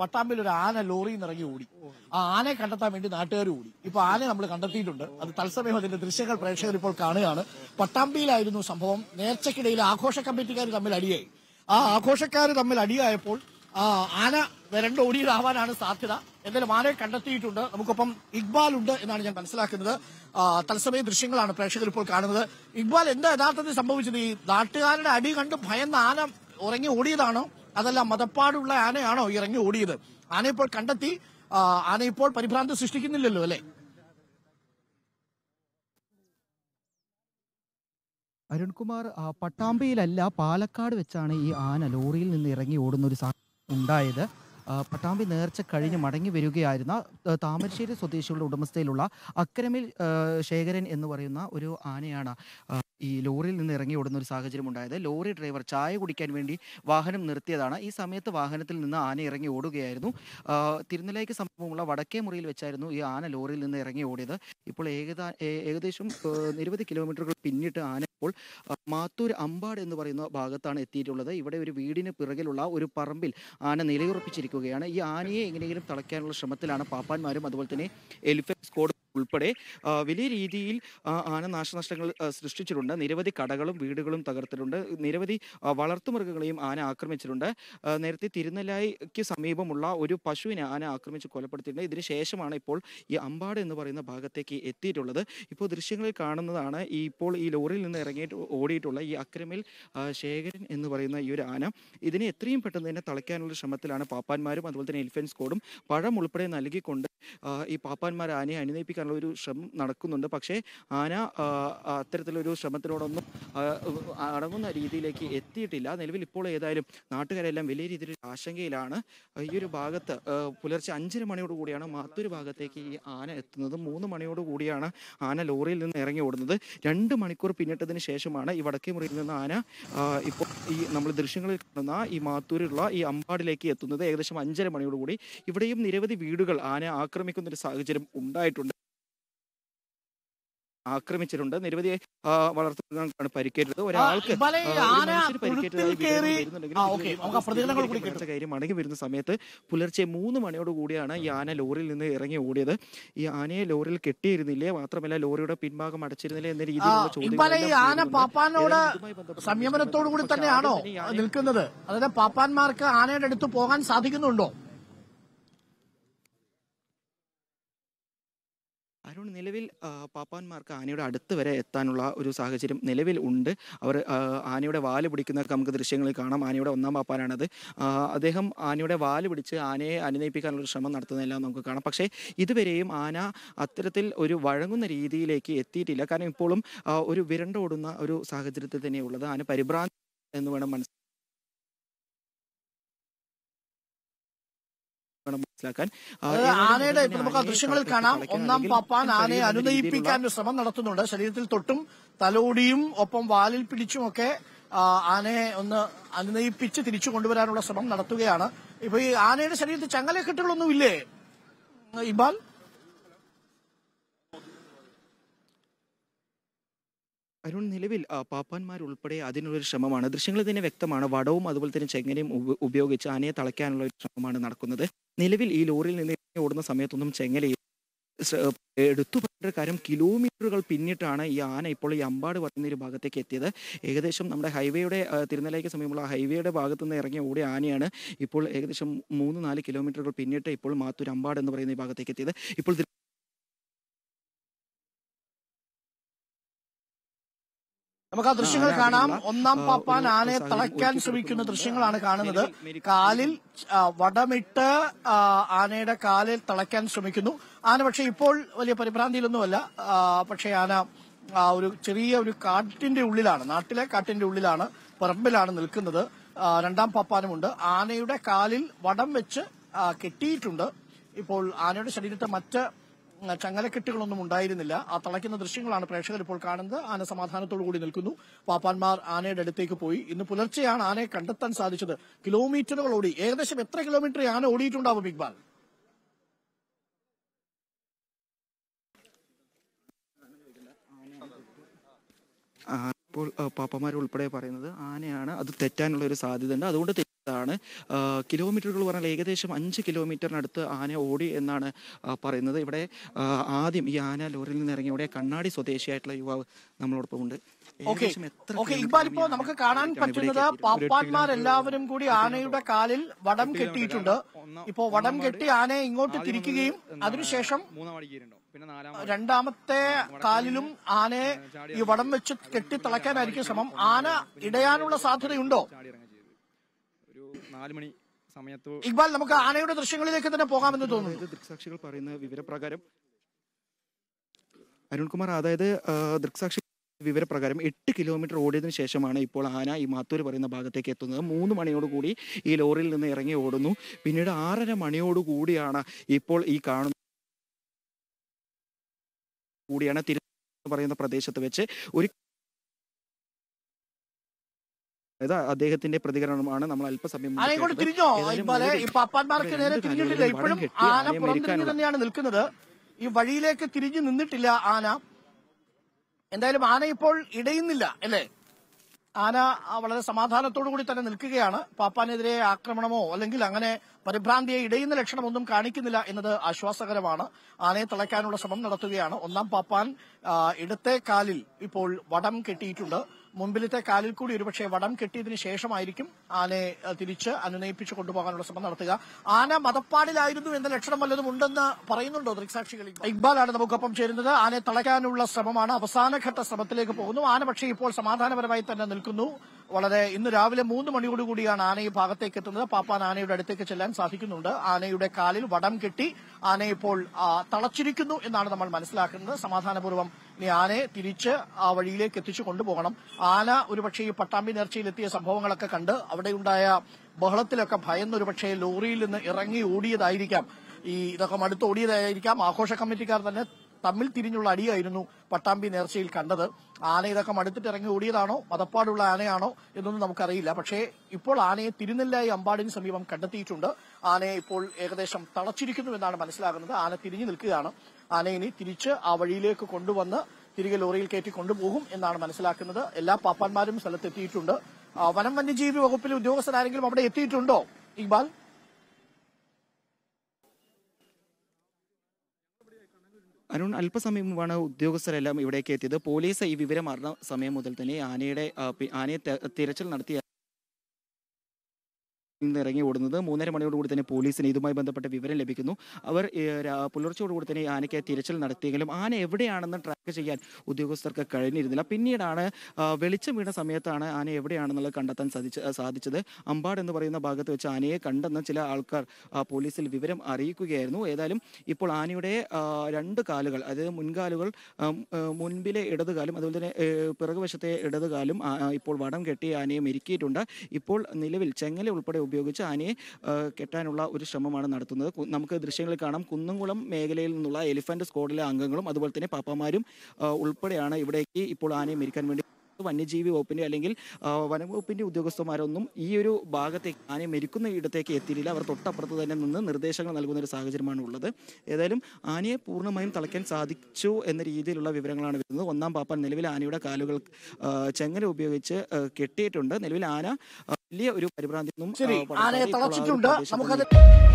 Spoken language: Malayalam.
പട്ടാമ്പിൽ ഒരു ആന ലോറി ഇറങ്ങി ഓടി ആ ആനയെ കണ്ടെത്താൻ വേണ്ടി നാട്ടുകാർ ഓടി ഇപ്പൊ ആനയെ നമ്മൾ കണ്ടെത്തിയിട്ടുണ്ട് അത് തത്സമയം അതിന്റെ ദൃശ്യങ്ങൾ പ്രേക്ഷകർ ഇപ്പോൾ കാണുകയാണ് പട്ടാമ്പിയിലായിരുന്നു സംഭവം നേർച്ചക്കിടയിൽ ആഘോഷ കമ്മിറ്റിക്കാർ തമ്മിൽ അടിയായി ആ ആഘോഷക്കാർ തമ്മിൽ അടിയായപ്പോൾ ആന രണ്ട് ഓടിയിലാവാനാണ് സാധ്യത എന്തായാലും ആനയെ കണ്ടെത്തിയിട്ടുണ്ട് നമുക്കൊപ്പം ഇക്ബാൽ ഉണ്ട് എന്നാണ് ഞാൻ മനസ്സിലാക്കുന്നത് തത്സമയ ദൃശ്യങ്ങളാണ് പ്രേക്ഷകർ ഇപ്പോൾ കാണുന്നത് ഇക്ബാൽ എന്താ യഥാർത്ഥത്തിൽ സംഭവിച്ചത് ഈ നാട്ടുകാരുടെ അടി കണ്ട് ഭയന്ന ആന ഉറങ്ങി ഓടിയതാണോ അതല്ല മതപ്പാടുള്ള ആനയാണോ ഇറങ്ങി ഓടിയത് ആനയിപ്പോൾ കണ്ടെത്തി ആനയിപ്പോൾ പരിഭ്രാന്ത സൃഷ്ടിക്കുന്നില്ലല്ലോ അല്ലേ അരുൺകുമാർ പട്ടാമ്പിയിലല്ല പാലക്കാട് വെച്ചാണ് ഈ ആന ലോറിയിൽ നിന്ന് ഇറങ്ങി ഓടുന്ന ഒരു സാഹചര്യം ഉണ്ടായത് പട്ടാമ്പി നേർച്ച കഴിഞ്ഞ് മടങ്ങി വരികയായിരുന്ന താമരശ്ശേരി സ്വദേശികളുടെ ഉടമസ്ഥയിലുള്ള അക്രമിൽ ശേഖരൻ എന്ന് പറയുന്ന ഒരു ആനയാണ് ഈ ലോറിയിൽ നിന്ന് ഇറങ്ങി ഓടുന്ന ഒരു സാഹചര്യം ഉണ്ടായത് ലോറി ഡ്രൈവർ ചായ കുടിക്കാൻ വേണ്ടി വാഹനം നിർത്തിയതാണ് ഈ സമയത്ത് വാഹനത്തിൽ നിന്ന് ആന ഇറങ്ങി ഓടുകയായിരുന്നു തിരുനെല്ലേക്ക് സമീപമുള്ള വടക്കേ മുറിയിൽ വെച്ചായിരുന്നു ഈ ആന ലോറിയിൽ നിന്ന് ഇറങ്ങി ഓടിയത് ഇപ്പോൾ ഏകദേശം നിരവധി കിലോമീറ്ററുകൾ പിന്നിട്ട് ആന ഇപ്പോൾ മാത്തൂർ അമ്പാട് എന്ന് പറയുന്ന ഭാഗത്താണ് എത്തിയിട്ടുള്ളത് ഇവിടെ ഒരു വീടിന് പിറകിലുള്ള ഒരു പറമ്പിൽ ആന നിലയുറപ്പിച്ചിരിക്കുകയാണ് ഈ ആനയെ എങ്ങനെയെങ്കിലും തളയ്ക്കാനുള്ള ശ്രമത്തിലാണ് പാപ്പാന്മാരും അതുപോലെ തന്നെ എലിഫൻ സ്കോഡ് ഉൾപ്പെടെ വലിയ രീതിയിൽ ആന നാശനഷ്ടങ്ങൾ സൃഷ്ടിച്ചിട്ടുണ്ട് നിരവധി കടകളും വീടുകളും തകർത്തിട്ടുണ്ട് നിരവധി വളർത്തുമൃഗങ്ങളെയും ആന ആക്രമിച്ചിട്ടുണ്ട് നേരത്തെ തിരുനെല്ലായിക്ക് സമീപമുള്ള ഒരു പശുവിനെ ആന ആക്രമിച്ച് കൊലപ്പെടുത്തിയിട്ടുണ്ട് ഇതിന് ശേഷമാണ് ഇപ്പോൾ ഈ അമ്പാട് എന്ന് പറയുന്ന ഭാഗത്തേക്ക് എത്തിയിട്ടുള്ളത് ഇപ്പോൾ ദൃശ്യങ്ങളിൽ കാണുന്നതാണ് ഈ ഇപ്പോൾ ഈ ലോറിയിൽ നിന്ന് ഇറങ്ങി ഓടിയിട്ടുള്ള ഈ അക്രമിൽ ശേഖരൻ എന്ന് പറയുന്ന ഈ ഒരു ആന ഇതിനെ എത്രയും പെട്ടെന്ന് തന്നെ തളയ്ക്കാനുള്ള ശ്രമത്തിലാണ് പാപ്പാന്മാരും അതുപോലെ തന്നെ എലിഫൻസ് കോഡും പഴം ഉൾപ്പെടെ നൽകിക്കൊണ്ട് ഈ പാപ്പാന്മാർ ആനയെ അനുനയിപ്പിക്കാൻ ഒരു ശ്രമം നടക്കുന്നുണ്ട് പക്ഷേ ആന അത്തരത്തിലൊരു ശ്രമത്തിനോടൊന്നും അടങ്ങുന്ന രീതിയിലേക്ക് എത്തിയിട്ടില്ല നിലവിൽ ഇപ്പോൾ ഏതായാലും നാട്ടുകാരെല്ലാം വലിയ രീതിയിൽ ആശങ്കയിലാണ് ഈ ഒരു ഭാഗത്ത് പുലർച്ചെ അഞ്ചര മണിയോട് കൂടിയാണ് മാത്തൂര് ഭാഗത്തേക്ക് ഈ ആന എത്തുന്നത് മൂന്ന് മണിയോട് കൂടിയാണ് ആന ലോറിയിൽ നിന്ന് ഇറങ്ങി ഓടുന്നത് രണ്ട് മണിക്കൂർ പിന്നിട്ടതിന് ശേഷമാണ് ഈ വടക്കേ മുറിയിൽ നിന്ന് ആന ഇപ്പോൾ ഈ നമ്മൾ ദൃശ്യങ്ങളിൽ കാണുന്ന ഈ മാത്തൂരിലുള്ള ഈ അമ്പാടിലേക്ക് എത്തുന്നത് ഏകദേശം അഞ്ചര മണിയോട് കൂടി ഇവിടെയും നിരവധി വീടുകൾ ആന ആക്രമിക്കുന്ന ഒരു സാഹചര്യം ഉണ്ടായിട്ടുണ്ട് ആക്രമിച്ചിട്ടുണ്ട് നിരവധി വളർത്തുമൃഗങ്ങൾക്കാണ് പരിക്കേറ്റത് ഒരാൾക്ക് കാര്യം മടങ്ങി വരുന്ന സമയത്ത് പുലർച്ചെ മൂന്ന് മണിയോട് കൂടിയാണ് ഈ ആന ലോറിയിൽ നിന്ന് ഇറങ്ങി ഓടിയത് ഈ ആനയെ ലോറിയിൽ കെട്ടിയിരുന്നില്ലേ മാത്രമല്ല ലോറിയുടെ പിൻഭാഗം അടച്ചിരുന്നില്ലേ എന്ന രീതിയിൽ ചോദ്യം സംയമനത്തോടു കൂടി തന്നെയാണോ നിൽക്കുന്നത് അതായത് പാപ്പാന്മാർക്ക് ആനയുടെ അടുത്ത് പോകാൻ സാധിക്കുന്നുണ്ടോ അതുകൊണ്ട് നിലവിൽ പാപ്പാന്മാർക്ക് ആനയുടെ അടുത്ത് വരെ എത്താനുള്ള ഒരു സാഹചര്യം നിലവിൽ ഉണ്ട് അവർ ആനയുടെ വാല് പിടിക്കുന്നതൊക്കെ നമുക്ക് ദൃശ്യങ്ങളിൽ കാണാം ആനയുടെ ഒന്നാം പാപ്പാനാണത് അദ്ദേഹം ആനയുടെ വാല് പിടിച്ച് ആനയെ അനുനയിപ്പിക്കാനുള്ള ശ്രമം നടത്തുന്നതെല്ലാം നമുക്ക് കാണാം പക്ഷേ ഇതുവരെയും ആന അത്തരത്തിൽ ഒരു വഴങ്ങുന്ന രീതിയിലേക്ക് എത്തിയിട്ടില്ല കാരണം ഇപ്പോഴും ഒരു വിരണ്ടോടുന്ന ഒരു സാഹചര്യത്തിൽ തന്നെയുള്ളത് ആന പരിഭ്രാന്തി എന്ന് വേണം മനസ്സിലാക്കാം മനസ്സിലാക്കാൻ ആനയുടെ നമുക്ക് ദൃശ്യങ്ങളിൽ കാണാം ഒന്നാം പാപ്പാൻ ആനയെ അനുനയിപ്പിക്കാൻ ശ്രമം നടത്തുന്നുണ്ട് ശരീരത്തിൽ തൊട്ടും തലോടിയും ഒപ്പം വാലിൽ പിടിച്ചുമൊക്കെ ആനയെ ഒന്ന് അനുനയിപ്പിച്ച് തിരിച്ചു കൊണ്ടുവരാനുള്ള ശ്രമം നടത്തുകയാണ് ഇപ്പൊ ഈ ആനയുടെ ശരീരത്തിൽ ചങ്ങലക്കെട്ടുകളൊന്നും ഇല്ലേ ഇബാൽ അരുൺ നിലവിൽ ഉൾപ്പെടെ അതിനുള്ളൊരു ശ്രമമാണ് ദൃശ്യങ്ങൾ തന്നെ വ്യക്തമാണ് വടവും അതുപോലെ തന്നെ ചെങ്ങനയും ഉപയോഗിച്ച് ആനയെ തളയ്ക്കാനുള്ള ഒരു ശ്രമമാണ് നടക്കുന്നത് നിലവിൽ ഈ ലോറിയിൽ നിന്ന് ഓടുന്ന സമയത്തൊന്നും ചെങ്ങലയിൽ എടുത്തു പറഞ്ഞ കാര്യം കിലോമീറ്ററുകൾ പിന്നിട്ടാണ് ഈ ആന ഇപ്പോൾ ഈ അമ്പാട് പറയുന്ന ഒരു ഭാഗത്തേക്ക് എത്തിയത് ഏകദേശം നമ്മുടെ ഹൈവേയുടെ തിരുനെല്ലേക്ക് സമയമുള്ള ഹൈവേയുടെ ഭാഗത്ത് നിന്ന് ഇറങ്ങിയ ഓടിയ ആനയാണ് ഇപ്പോൾ ഏകദേശം മൂന്ന് നാല് കിലോമീറ്ററുകൾ പിന്നിട്ട് ഇപ്പോൾ മാത്തൂർ അമ്പാട് എന്ന് പറയുന്ന ഈ ഭാഗത്തേക്ക് എത്തിയത് ഇപ്പോൾ നമുക്ക് ആ ദൃശ്യങ്ങൾ കാണാം ഒന്നാം പാപ്പാൻ ആനയെ തളയ്ക്കാൻ ശ്രമിക്കുന്ന ദൃശ്യങ്ങളാണ് കാണുന്നത് കാലിൽ വടമിട്ട് ആനയുടെ കാലിൽ തളയ്ക്കാൻ ശ്രമിക്കുന്നു ആന പക്ഷേ ഇപ്പോൾ വലിയ പരിഭ്രാന്തിയിലൊന്നുമല്ല പക്ഷേ ആന ഒരു ചെറിയ ഒരു കാട്ടിന്റെ ഉള്ളിലാണ് നാട്ടിലെ കാട്ടിന്റെ ഉള്ളിലാണ് പറമ്പിലാണ് നിൽക്കുന്നത് രണ്ടാം പാപ്പാനുമുണ്ട് ആനയുടെ കാലിൽ വടം വെച്ച് കെട്ടിയിട്ടുണ്ട് ഇപ്പോൾ ആനയുടെ ശരീരത്തെ മറ്റ് ചങ്ങലക്കെട്ടുകളൊന്നും ഉണ്ടായിരുന്നില്ല ആ തളയ്ക്കുന്ന ദൃശ്യങ്ങളാണ് പ്രേക്ഷകർ ഇപ്പോൾ കാണുന്നത് ആന സമാധാനത്തോടു കൂടി നിൽക്കുന്നു പാപ്പാന്മാർ ആനയുടെ അടുത്തേക്ക് പോയി ഇന്ന് പുലർച്ചെയാണ് ആനയെ കണ്ടെത്താൻ സാധിച്ചത് കിലോമീറ്ററുകൾ ഓടി ഏകദേശം എത്ര കിലോമീറ്റർ ആന ഓടിയിട്ടുണ്ടാവും ബിഗ്ബാൽ ഇപ്പോൾ പാപ്പമാരുൾപ്പെടെ പറയുന്നത് ആനയാണ് അത് തെറ്റാനുള്ള ഒരു സാധ്യതയുണ്ട് അതുകൊണ്ട് ാണ് കിലോമീറ്ററുകൾ പറഞ്ഞാൽ ഏകദേശം അഞ്ച് കിലോമീറ്ററിനടുത്ത് ആന ഓടി എന്നാണ് പറയുന്നത് ഇവിടെ ആദ്യം ഈ ആന ലോറിയിൽ നിന്ന് ഇറങ്ങി ഇവിടെ കണ്ണാടി സ്വദേശിയായിട്ടുള്ള യുവാവ് നമ്മളോടൊപ്പം ഉണ്ട് ഇക്ബാൽ നമുക്ക് കാണാൻ പറ്റുന്നത് പാപ്പാന്മാരെല്ലാവരും കൂടി ആനയുടെ കാലിൽ വടം കെട്ടിയിട്ടുണ്ട് ഇപ്പോ വടം കെട്ടി ആനയെ ഇങ്ങോട്ട് തിരിക്കുകയും അതിനുശേഷം രണ്ടാമത്തെ കാലിലും ആനയെ ഈ വടം വെച്ച് കെട്ടി തിളയ്ക്കാനായിരിക്കും ശ്രമം ആന ഇടയാനുള്ള സാധ്യതയുണ്ടോ നാലുമണി മണി സമയത്ത് ഇക്ബാൽ നമുക്ക് ആനയുടെ ദൃശ്യങ്ങളിലേക്ക് തന്നെ പോകാമെന്ന് തോന്നുന്നു ദൃക്സാക്ഷികൾ പറയുന്ന വിവരപ്രകാരം അരുൺകുമാർ അതായത് ദൃക്സാക്ഷി വിവരപ്രകാരം എട്ട് കിലോമീറ്റർ ഓടിയതിനു ശേഷമാണ് ഇപ്പോൾ ആന ഈ മാത്തൂർ പറയുന്ന ഭാഗത്തേക്ക് എത്തുന്നത് മൂന്ന് മണിയോടുകൂടി ഈ ലോറിയിൽ നിന്ന് ഇറങ്ങി ഓടുന്നു പിന്നീട് ആറര മണിയോടുകൂടിയാണ് ഇപ്പോൾ ഈ കാണുന്ന കൂടിയാണ് തിരുവനന്തപുരം പറയുന്ന പ്രദേശത്ത് വെച്ച് ഒരു അദ്ദേഹത്തിന്റെ പ്രതികരണമാണ് നമ്മൾ അല്പസമയം നിൽക്കുന്നത് ഈ വഴിയിലേക്ക് തിരിഞ്ഞു നിന്നിട്ടില്ല ആന എന്തായാലും ആന ഇപ്പോൾ ഇടയുന്നില്ല അല്ലേ ആന വളരെ സമാധാനത്തോടു കൂടി തന്നെ നിൽക്കുകയാണ് പാപ്പാനെതിരെ ആക്രമണമോ അല്ലെങ്കിൽ അങ്ങനെ പരിഭ്രാന്തിയെ ഇടയുന്ന ലക്ഷണമൊന്നും കാണിക്കുന്നില്ല എന്നത് ആശ്വാസകരമാണ് ആനയെ തിളയ്ക്കാനുള്ള ശ്രമം നടത്തുകയാണ് ഒന്നാം പാപ്പാൻ ഇടത്തെ കാലിൽ ഇപ്പോൾ വടം കെട്ടിയിട്ടുണ്ട് മുമ്പിലത്തെ കാലിൽ കൂടി ഒരുപക്ഷെ വടം കെട്ടിയതിനു ശേഷമായിരിക്കും ആനയെ തിരിച്ച് അനുനയിപ്പിച്ച് കൊണ്ടുപോകാനുള്ള ശ്രമം നടത്തുക ആന മതപ്പാടിലായിരുന്നു എന്ന ലക്ഷണം വല്ലതും ഉണ്ടെന്ന് പറയുന്നുണ്ടോ ദൃക്സാക്ഷികളിൽ ഇക്ബാലാണ് നമുക്കൊപ്പം ചേരുന്നത് ആനയെ തളയ്ക്കാനുള്ള ശ്രമമാണ് അവസാനഘട്ട ശ്രമത്തിലേക്ക് പോകുന്നു ആന പക്ഷേ ഇപ്പോൾ സമാധാനപരമായി തന്നെ നിൽക്കുന്നു വളരെ ഇന്ന് രാവിലെ മൂന്ന് കൂടിയാണ് ആന ഈ ഭാഗത്തേക്ക് എത്തുന്നത് പാപ്പാൻ ആനയുടെ അടുത്തേക്ക് ചെല്ലാൻ സാധിക്കുന്നുണ്ട് ആനയുടെ കാലിൽ വടം കെട്ടി ആനയിപ്പോൾ ഇപ്പോൾ തളച്ചിരിക്കുന്നു എന്നാണ് നമ്മൾ മനസ്സിലാക്കുന്നത് സമാധാനപൂർവ്വം ഇനി ആനയെ തിരിച്ച് ആ വഴിയിലേക്ക് എത്തിച്ചു കൊണ്ടുപോകണം ആന ഒരുപക്ഷെ ഈ പട്ടാമ്പി നേർച്ചയിലെത്തിയ സംഭവങ്ങളൊക്കെ കണ്ട് അവിടെയുണ്ടായ ബഹളത്തിലൊക്കെ ഭയന്നൊരു പക്ഷേ ലോറിയിൽ നിന്ന് ഇറങ്ങി ഓടിയതായിരിക്കാം ഈ ഇതൊക്കെ മടുത്ത് ഓടിയതായിരിക്കാം ആഘോഷ കമ്മിറ്റിക്കാർ തന്നെ തമ്മിൽ തിരിഞ്ഞുള്ള അടിയായിരുന്നു പട്ടാമ്പി നേർച്ചയിൽ കണ്ടത് ആന ഇതൊക്കെ മടുത്തിട്ട് ഇറങ്ങി ഓടിയതാണോ മതപ്പാടുള്ള ആനയാണോ എന്നൊന്നും നമുക്കറിയില്ല പക്ഷേ ഇപ്പോൾ ആനയെ തിരുനെല്ലായി അമ്പാടിന് സമീപം കണ്ടെത്തിയിട്ടുണ്ട് ആനയെ ഇപ്പോൾ ഏകദേശം തളച്ചിരിക്കുന്നുവെന്നാണ് മനസ്സിലാകുന്നത് ആന തിരിഞ്ഞു നിൽക്കുകയാണ് ആനയിനി തിരിച്ച് ആ വഴിയിലേക്ക് കൊണ്ടുവന്ന് തിരികെ ലോറിയിൽ കയറ്റി കൊണ്ടുപോകും എന്നാണ് മനസ്സിലാക്കുന്നത് എല്ലാ പാപ്പാന്മാരും സ്ഥലത്തെത്തിയിട്ടുണ്ട് വനം വന്യജീവി വകുപ്പിലെ ഉദ്യോഗസ്ഥരാരെങ്കിലും അവിടെ എത്തിയിട്ടുണ്ടോ ഇക്ബാൽ അരുൺ അല്പസമയം മുമ്പാണ് ഉദ്യോഗസ്ഥരെല്ലാം ഇവിടേക്ക് എത്തിയത് പോലീസ് ഈ വിവരം അറിഞ്ഞ സമയം മുതൽ തന്നെ ആനയുടെ ആനയെ തിരച്ചിൽ നടത്തിയ നിന്ന് ഇറങ്ങി ഓടുന്നത് മൂന്നര മണിയോടുകൂടി തന്നെ പോലീസിന് ഇതുമായി ബന്ധപ്പെട്ട വിവരം ലഭിക്കുന്നു അവർ പുലർച്ചയോടുകൂടി തന്നെ ആനയ്ക്ക് തിരച്ചിൽ നടത്തിയെങ്കിലും ആന എവിടെയാണെന്ന് ട്രാക്ക് ചെയ്യാൻ ഉദ്യോഗസ്ഥർക്ക് കഴിഞ്ഞിരുന്നില്ല പിന്നീടാണ് വെളിച്ചം വീണ സമയത്താണ് ആന എവിടെയാണെന്നുള്ളത് കണ്ടെത്താൻ സാധിച്ച സാധിച്ചത് അമ്പാട് എന്ന് പറയുന്ന ഭാഗത്ത് വെച്ച് ആനയെ കണ്ടെന്ന് ചില ആൾക്കാർ പോലീസിൽ വിവരം അറിയിക്കുകയായിരുന്നു ഏതായാലും ഇപ്പോൾ ആനയുടെ രണ്ട് കാലുകൾ അതായത് മുൻകാലുകൾ മുൻപിലെ ഇടതുകാലും അതുപോലെ തന്നെ പിറകുവശത്തെ ഇടതുകാലും ഇപ്പോൾ വടം കെട്ടി ആനയെ മെരുക്കിയിട്ടുണ്ട് ഇപ്പോൾ നിലവിൽ ചെങ്ങല ഉൾപ്പെടെ ഉപയോഗിച്ച് ആനയെ കെട്ടാനുള്ള ഒരു ശ്രമമാണ് നടത്തുന്നത് നമുക്ക് ദൃശ്യങ്ങളിൽ കാണാം കുന്നംകുളം മേഖലയിൽ നിന്നുള്ള എലിഫന്റ് സ്ക്വാഡിലെ അംഗങ്ങളും അതുപോലെ തന്നെ പാപ്പമാരും ഉൾപ്പെടെയാണ് ഇവിടേക്ക് ഇപ്പോൾ ആനയെ മരിക്കാൻ വേണ്ടി വന്യജീവി വകുപ്പിൻ്റെ അല്ലെങ്കിൽ വനംവകുപ്പിൻ്റെ ഉദ്യോഗസ്ഥന്മാരൊന്നും ഈ ഒരു ഭാഗത്തേക്ക് ആനയെ മരിക്കുന്ന ഇടത്തേക്ക് എത്തിയില്ല അവർ തൊട്ടപ്പുറത്ത് തന്നെ നിന്ന് നിർദ്ദേശങ്ങൾ നൽകുന്ന ഒരു സാഹചര്യമാണ് ഉള്ളത് ഏതായാലും ആനയെ പൂർണ്ണമായും തളയ്ക്കാൻ സാധിച്ചു എന്ന രീതിയിലുള്ള വിവരങ്ങളാണ് വരുന്നത് ഒന്നാം പാപ്പൻ നിലവിൽ ആനയുടെ കാലുകൾ ചെങ്ങല ഉപയോഗിച്ച് കെട്ടിയിട്ടുണ്ട് നിലവിൽ ആന വലിയ ഒരു പരിഭ്രാന്തി ഒന്നും